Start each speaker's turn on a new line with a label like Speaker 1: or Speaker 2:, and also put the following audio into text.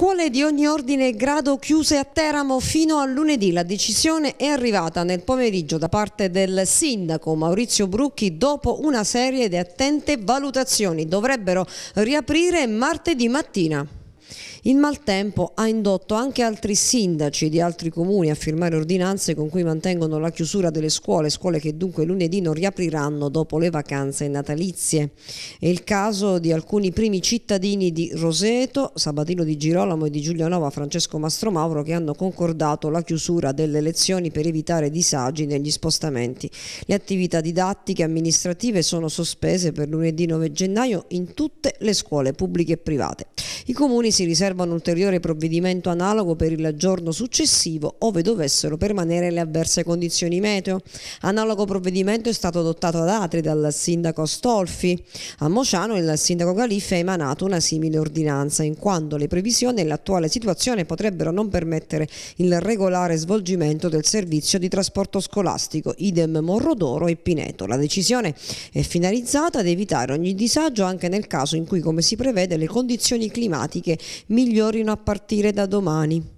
Speaker 1: Scuole di ogni ordine e grado chiuse a Teramo fino a lunedì. La decisione è arrivata nel pomeriggio da parte del sindaco Maurizio Brucchi dopo una serie di attente valutazioni. Dovrebbero riaprire martedì mattina. Il maltempo ha indotto anche altri sindaci di altri comuni a firmare ordinanze con cui mantengono la chiusura delle scuole, scuole che dunque lunedì non riapriranno dopo le vacanze natalizie. È il caso di alcuni primi cittadini di Roseto, Sabatino di Girolamo e di Giulianova Francesco Mastromauro che hanno concordato la chiusura delle lezioni per evitare disagi negli spostamenti. Le attività didattiche e amministrative sono sospese per lunedì 9 gennaio in tutte le scuole pubbliche e private. I comuni si riservano ulteriore provvedimento analogo per il giorno successivo ove dovessero permanere le avverse condizioni meteo. Analogo provvedimento è stato adottato ad Atri dal sindaco Stolfi. A Mociano il sindaco Galiffi ha emanato una simile ordinanza in quanto le previsioni e l'attuale situazione potrebbero non permettere il regolare svolgimento del servizio di trasporto scolastico, idem Morrodoro e Pineto. La decisione è finalizzata ad evitare ogni disagio anche nel caso in cui, come si prevede, le condizioni climatiche informatiche migliorino a partire da domani.